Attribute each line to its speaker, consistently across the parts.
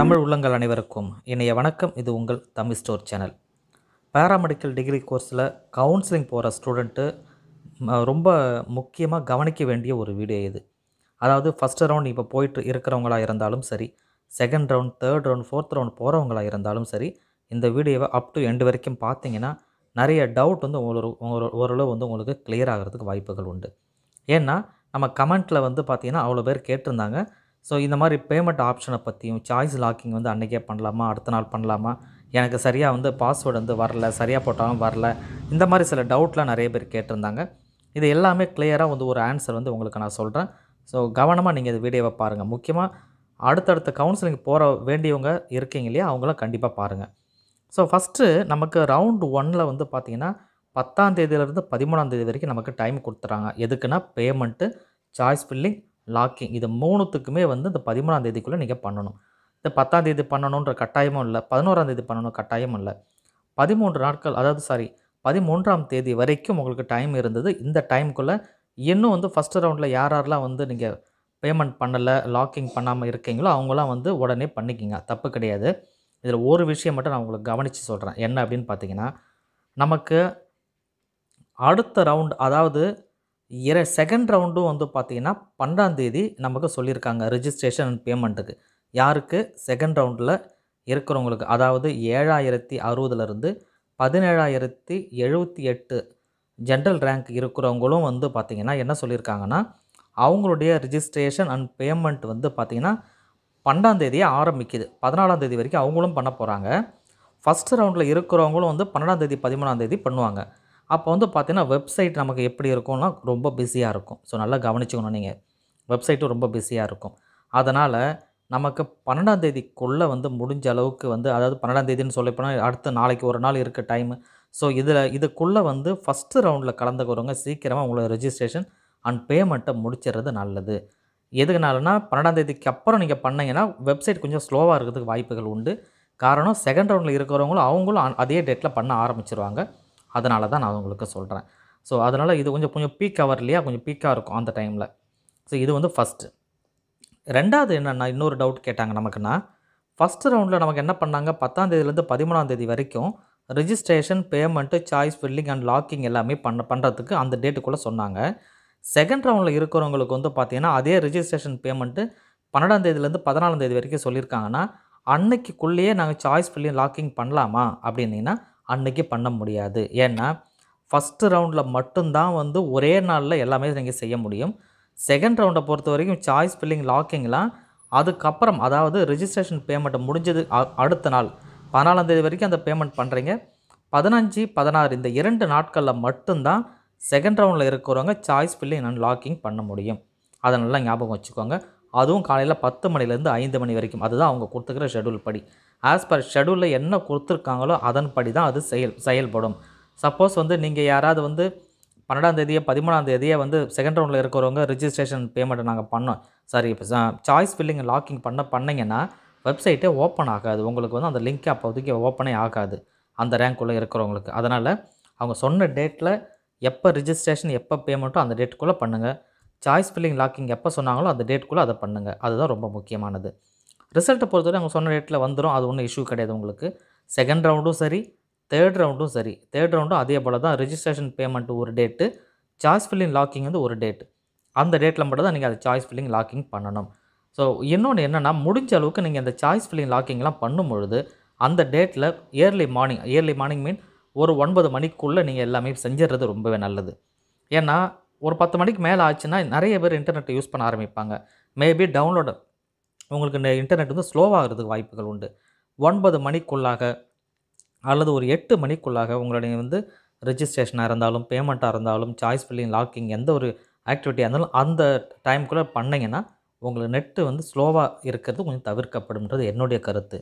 Speaker 1: தமிழ் உள்ளங்கள் அனைவருக்கும் இனைய வணக்கம் இது உங்கள் Tamil store channel paramedical degree கோர்ஸில் கவுன்சிலிங் போகிற ஸ்டூடெண்ட்டு ரொம்ப முக்கியமாக கவனிக்க வேண்டிய ஒரு வீடியோ இது அதாவது ஃபஸ்ட் ரவுண்ட் இப்போ போயிட்டு இருக்கிறவங்களாக இருந்தாலும் சரி second round third round fourth round போகிறவங்களாக இருந்தாலும் சரி இந்த வீடியோவை அப் டு எண்டு வரைக்கும் பார்த்தீங்கன்னா நிறைய டவுட் வந்து உங்களோட ஓரளவு வந்து உங்களுக்கு கிளியர் ஆகிறதுக்கு வாய்ப்புகள் உண்டு ஏன்னா நம்ம கமெண்ட்டில் வந்து பார்த்திங்கன்னா அவ்வளோ பேர் கேட்டிருந்தாங்க ஸோ இந்த மாதிரி பேமெண்ட் ஆப்ஷனை பற்றியும் சாய்ஸ் லாக்கிங் வந்து அன்றைக்கே பண்ணலாமா அடுத்த நாள் பண்ணலாமா எனக்கு சரியாக வந்து பாஸ்வேர்டு வந்து வரல சரியாக போட்டாலும் வரல இந்த மாதிரி சில டவுட்லாம் நிறைய பேர் கேட்டிருந்தாங்க இது எல்லாமே கிளியராக வந்து ஒரு ஆன்சர் வந்து உங்களுக்கு நான் சொல்கிறேன் ஸோ கவனமாக நீங்கள் இந்த வீடியோவை பாருங்கள் முக்கியமாக அடுத்தடுத்த கவுன்சிலிங் போகிற வேண்டியவங்க இருக்கீங்க இல்லையா அவங்களும் கண்டிப்பாக பாருங்கள் ஸோ ஃபஸ்ட்டு நமக்கு ரவுண்ட் ஒன்னில் வந்து பார்த்திங்கன்னா பத்தாம் தேதியிலேருந்து பதிமூணாம் தேதி வரைக்கும் நமக்கு டைம் கொடுத்துட்றாங்க எதுக்குன்னா பேமெண்ட்டு சாய்ஸ் ஃபில்லிங் லாக்கிங் இது மூணுத்துக்குமே வந்து இந்த பதிமூணாம் தேதிக்குள்ளே நீங்கள் பண்ணணும் இந்த பத்தாம் தேதி பண்ணணுன்ற கட்டாயமும் இல்லை பதினோராம் தேதி பண்ணணும் கட்டாயமும் இல்லை பதிமூன்று நாட்கள் அதாவது சாரி பதிமூன்றாம் தேதி வரைக்கும் உங்களுக்கு டைம் இருந்தது இந்த டைமுக்குள்ளே இன்னும் வந்து ஃபஸ்ட் ரவுண்டில் யார் யாரெல்லாம் வந்து நீங்கள் பேமெண்ட் பண்ணலை லாக்கிங் பண்ணாமல் இருக்கீங்களோ அவங்களாம் வந்து உடனே பண்ணிக்கிங்க தப்பு கிடையாது இதில் ஒரு விஷயம் மட்டும் நான் உங்களுக்கு கவனித்து சொல்கிறேன் என்ன அப்படின்னு பார்த்தீங்கன்னா நமக்கு அடுத்த ரவுண்ட் அதாவது இர செகண்ட் ரவுண்டும் வந்து பார்த்திங்கன்னா பன்னெண்டாந்தேதி நமக்கு சொல்லியிருக்காங்க ரிஜிஸ்ட்ரேஷன் அண்ட் பேமெண்ட்டுக்கு யாருக்கு செகண்ட் ரவுண்டில் இருக்கிறவங்களுக்கு அதாவது ஏழாயிரத்தி அறுபதுலேருந்து பதினேழாயிரத்தி எழுபத்தி எட்டு ஜென்ரல் ரேங்க் இருக்கிறவங்களும் வந்து பார்த்திங்கன்னா என்ன சொல்லியிருக்காங்கன்னா அவங்களுடைய ரிஜிஸ்ட்ரேஷன் அண்ட் பேமெண்ட் வந்து பார்த்திங்கன்னா பன்னெண்டாந்தேதியே ஆரம்பிக்குது பதினாலாந்தேதி வரைக்கும் அவங்களும் பண்ண போகிறாங்க ஃபஸ்ட் ரவுண்டில் இருக்கிறவங்களும் வந்து பன்னெண்டாந்தேதி பதிமூணாந்தேதி பண்ணுவாங்க அப்போ வந்து பார்த்திங்கன்னா வெப்சைட் நமக்கு எப்படி இருக்கும்னா ரொம்ப பிஸியாக இருக்கும் ஸோ நல்லா கவனிச்சுக்கணும் நீங்கள் வெப்சைட்டும் ரொம்ப பிஸியாக இருக்கும் அதனால் நமக்கு பன்னெண்டாம் தேதிக்குள்ளே வந்து முடிஞ்ச அளவுக்கு வந்து அதாவது பன்னெண்டாம் தேதின்னு போனால் அடுத்த நாளைக்கு ஒரு நாள் இருக்க டைமு ஸோ இதில் இதுக்குள்ளே வந்து ஃபஸ்ட்டு ரவுண்டில் கலந்துக்கிறவங்க சீக்கிரமாக உங்களோட ரெஜிஸ்ட்ரேஷன் அண்ட் பேமெண்ட்டை முடிச்சிடுறது நல்லது எதுக்குனாலனா பன்னெண்டாம் தேதிக்கு அப்புறம் நீங்கள் பண்ணிங்கன்னா வெப்சைட் கொஞ்சம் ஸ்லோவாக இருக்கிறதுக்கு வாய்ப்புகள் உண்டு காரணம் செகண்ட் ரவுண்டில் இருக்கிறவங்களும் அவங்களும் அதே டேட்டில் பண்ண ஆரம்பிச்சிருவாங்க அதனால தான் நான் உங்களுக்கு சொல்கிறேன் ஸோ அதனால் இது கொஞ்சம் கொஞ்சம் பீக் அவர் இல்லையா கொஞ்சம் பீக்காக இருக்கும் அந்த டைமில் ஸோ இது வந்து ஃபஸ்ட்டு ரெண்டாவது என்னென்னா இன்னொரு டவுட் கேட்டாங்க நமக்குன்னா ஃபஸ்ட்டு ரவுண்டில் நமக்கு என்ன பண்ணாங்க பதிமூணாம் பதிமூணாந்தேதி வரைக்கும் registration payment choice filling and locking எல்லாமே பண்ண பண்ணுறதுக்கு அந்த டேட்டுக்குள்ளே சொன்னாங்க செகண்ட் ரவுண்டில் இருக்கிறவங்களுக்கு வந்து பார்த்தீங்கன்னா அதே ரிஜிஸ்ட்ரேஷன் பேமெண்ட்டு பன்னெண்டாம் தேதியிலேருந்து பதினாலாம் தேதி வரைக்கும் சொல்லியிருக்காங்கன்னா அன்னைக்குள்ளேயே நாங்கள் சாய்ஸ் ஃபில்லிங் லாக்கிங் பண்ணலாமா அப்படின்னிங்கன்னா அன்றைக்கி பண்ண முடியாது ஏன்னா ஃபஸ்ட்டு ரவுண்டில் மட்டும்தான் வந்து ஒரே நாளில் எல்லாமே நீங்கள் செய்ய முடியும் செகண்ட் ரவுண்டை பொறுத்த வரைக்கும் சாய்ஸ் ஃபில்லிங் லாக்கிங்லாம் அதுக்கப்புறம் அதாவது ரிஜிஸ்ட்ரேஷன் பேமெண்ட் முடிஞ்சது அடுத்த நாள் பதினாலாந்தேதி வரைக்கும் அந்த பேமெண்ட் பண்ணுறீங்க பதினஞ்சு பதினாறு இந்த இரண்டு நாட்களில் மட்டும்தான் செகண்ட் ரவுண்டில் இருக்கிறவங்க சாய்ஸ் ஃபில்லிங் நான் லாக்கிங் பண்ண முடியும் அதை நல்லா ஞாபகம் வச்சுக்கோங்க அதுவும் காலையில் பத்து மணிலேருந்து ஐந்து மணி வரைக்கும் அதுதான் அவங்க கொடுத்துக்கிற ஷெடியூல் படி ஆஸ் பர் ஷெடியூலில் என்ன கொடுத்துருக்காங்களோ அதன்படி தான் அது செயல் செயல்படும் சப்போஸ் வந்து நீங்கள் யாராவது வந்து பன்னெண்டாம் தேதியை பதிமூணாம் தேதியை வந்து செகண்ட் ரவுண்டில் இருக்கிறவங்க ரிஜிஸ்ட்ரேஷன் பேமெண்ட்டை நாங்கள் பண்ணோம் சாரி இப்போ சாய்ஸ் ஃபில்லிங் லாக்கிங் பண்ண பண்ணிங்கன்னா வெப்சைட்டே ஓப்பன் ஆகாது உங்களுக்கு வந்து அந்த லிங்க் அப்போதைக்கு ஓப்பனே ஆகாது அந்த ரேங்க்குள்ளே இருக்கிறவங்களுக்கு அதனால் அவங்க சொன்ன டேட்டில் எப்போ ரிஜிஸ்ட்ரேஷன் எப்போ பேமெண்ட்டோ அந்த டேட்டுக்குள்ளே பண்ணுங்கள் சாய்ஸ் ஃபில்லிங் லாக்கிங் எப்போ சொன்னாங்களோ அந்த டேட்டுக்குள்ளே அதை பண்ணுங்கள் அதுதான் ரொம்ப முக்கியமானது ரிசல்ட்டை பொறுத்தவரை அவங்க சொன்ன ரேட்டில் வந்துடும் அது ஒன்றும் இஷ்யூ கிடையாது உங்களுக்கு செகண்ட் ரவுண்டும் சரி தேர்ட் ரவுண்டும் சரி தேர்ட் ரவுண்டும் அதே போல் தான் ரிஜிஸ்ட்ரேஷன் பேமெண்ட் ஒரு டேட்டு சாய்ஸ் ஃபில்லிங் லாக்கிங் வந்து ஒரு டேட் அந்த டேட்டில் மட்டும் தான் நீங்கள் அந்த சாய்ஸ் ஃபில்லிங் லாக்கிங் பண்ணணும் ஸோ இன்னொன்று என்னென்னா முடிஞ்ச அளவுக்கு நீங்கள் அந்த சாய்ஸ் ஃபில்லிங் லாக்கிங்லாம் பண்ணும்பொழுது அந்த டேட்டில் early morning early morning mean ஒரு ஒன்பது மணிக்குள்ளே நீங்கள் எல்லாமே செஞ்சிடறது ரொம்பவே நல்லது ஏன்னா ஒரு பத்து மணிக்கு மேலே ஆச்சுன்னா நிறைய பேர் இன்டர்நெட்டை யூஸ் பண்ண ஆரம்பிப்பாங்க மேபி டவுன்லோடு உங்களுக்கு இந்த இன்டர்நெட் வந்து ஸ்லோவாகிறதுக்கு வாய்ப்புகள் உண்டு ஒன்பது மணிக்குள்ளாக அல்லது ஒரு எட்டு மணிக்குள்ளாக உங்களுடைய வந்து ரெஜிஸ்ட்ரேஷனாக இருந்தாலும் பேமெண்ட்டாக இருந்தாலும் சாய்ஸ் ஃபில்லிங் லாக்கிங் எந்த ஒரு ஆக்டிவிட்டியாக இருந்தாலும் அந்த டைமுக்குள்ளே பண்ணிங்கன்னா உங்களுக்கு நெட்டு வந்து ஸ்லோவாக இருக்கிறது கொஞ்சம் தவிர்க்கப்படும்ன்றது என்னுடைய கருத்து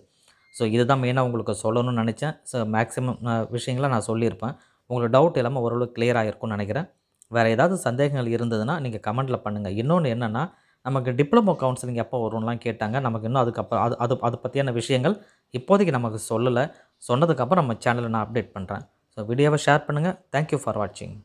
Speaker 1: ஸோ இதுதான் மெயினாக உங்களுக்கு சொல்லணும்னு நினச்சேன் ஸோ மேக்ஸிமம் விஷயங்களை நான் சொல்லியிருப்பேன் உங்களுக்கு டவுட் இல்லாமல் ஓரளவு கிளியராக இருக்கும்னு நினைக்கிறேன் வேறு ஏதாவது சந்தேகங்கள் இருந்ததுன்னா நீங்கள் கமெண்ட்டில் பண்ணுங்கள் இன்னொன்று என்னென்னா நமக்கு டிப்ளமோ கவுன்சிலிங் எப்போ வரும்லாம் கேட்டாங்க நமக்கு இன்னும் அதுக்கப்புறம் அது அது அது பற்றியான விஷயங்கள் இப்போதைக்கு நமக்கு சொல்லலை சொன்னதுக்கப்புறம் நம்ம சேனலை நான் அப்டேட் பண்ணுறேன் ஸோ வீடியோவை ஷேர் பண்ணுங்கள் தேங்க்யூ ஃபார் வாட்சிங்